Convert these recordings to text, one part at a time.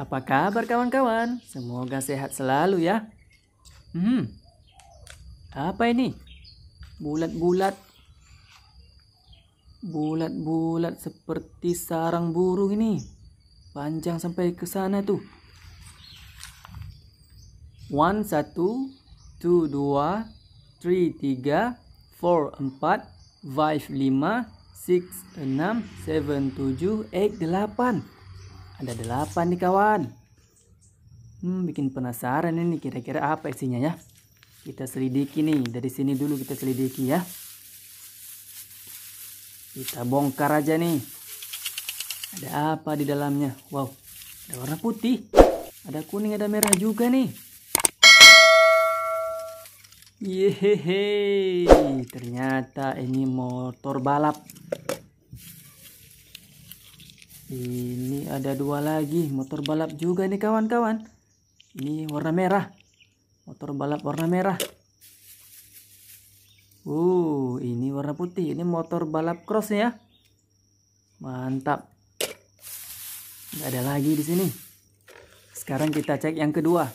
Apa kabar kawan-kawan? Semoga sehat selalu ya. Hmm. Apa ini? Bulat-bulat. Bulat-bulat seperti sarang burung ini. Panjang sampai ke sana tuh. One, satu. Two, dua. Three, tiga. Four, empat. Five, lima. Six, enam. Seven, tujuh. Eight, delapan. Ada delapan nih kawan. Hmm, bikin penasaran ini kira-kira apa isinya ya. Kita selidiki nih. Dari sini dulu kita selidiki ya. Kita bongkar aja nih. Ada apa di dalamnya? Wow, ada warna putih. Ada kuning, ada merah juga nih. Yehehe, ternyata ini motor balap. Ini ada dua lagi motor balap juga nih kawan-kawan. Ini warna merah. Motor balap warna merah. Uh, ini warna putih. Ini motor balap cross ya. Mantap. Nggak ada lagi di sini. Sekarang kita cek yang kedua.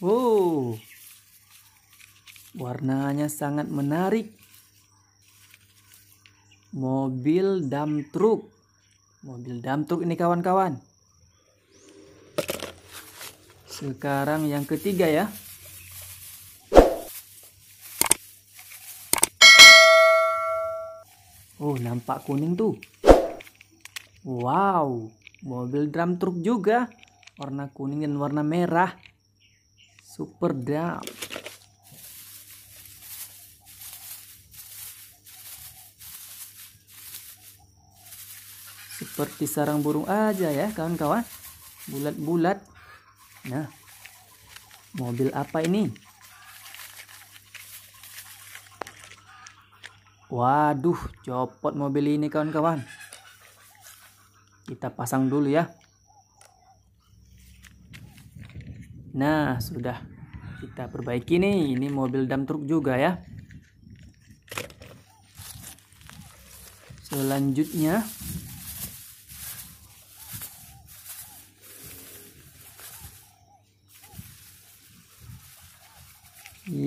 Wow. Uh. Warnanya sangat menarik. Mobil dump truck. Mobil dump truck ini kawan-kawan. Sekarang yang ketiga ya. Oh, nampak kuning tuh. Wow, mobil drum truk juga. Warna kuning dan warna merah. Super dump. seperti sarang burung aja ya kawan-kawan bulat-bulat nah mobil apa ini waduh copot mobil ini kawan-kawan kita pasang dulu ya nah sudah kita perbaiki nih ini mobil dump truk juga ya selanjutnya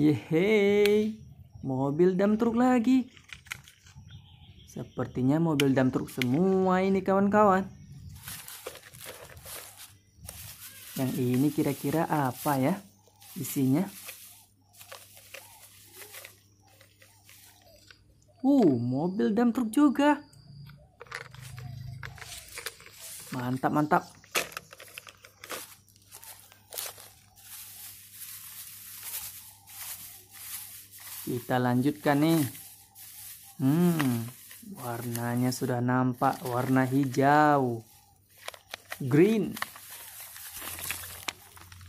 Yeay, iya, mobil dam truk lagi. Sepertinya mobil dam truk semua ini kawan-kawan. Yang ini kira-kira apa ya isinya? Uh, mobil dam truk juga. Mantap, mantap. kita lanjutkan nih hmm warnanya sudah nampak warna hijau green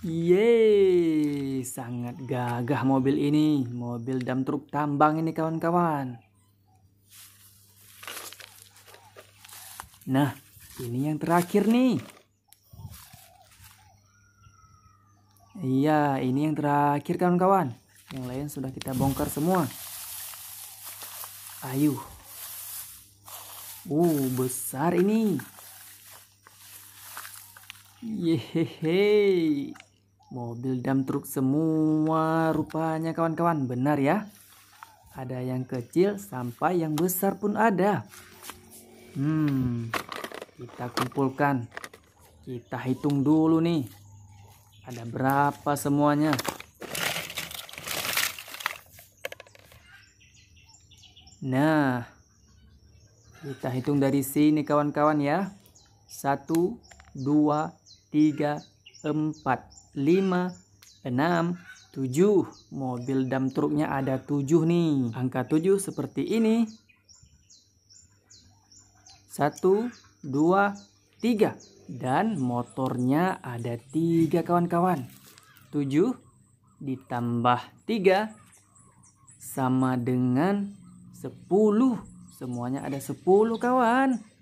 Yeay, sangat gagah mobil ini. Mobil dam truk tambang ini kawan-kawan. Nah, ini yang terakhir nih. Iya, ini yang terakhir kawan-kawan yang lain sudah kita bongkar semua ayo uh besar ini yehehe mobil dam truk semua rupanya kawan-kawan benar ya ada yang kecil sampai yang besar pun ada hmm kita kumpulkan kita hitung dulu nih ada berapa semuanya Nah, kita hitung dari sini kawan-kawan ya. satu dua tiga empat lima enam tujuh Mobil dam truknya ada tujuh nih. Angka tujuh seperti ini. satu dua tiga Dan motornya ada tiga kawan-kawan. tujuh ditambah tiga sama dengan 10. Semuanya ada 10 kawan.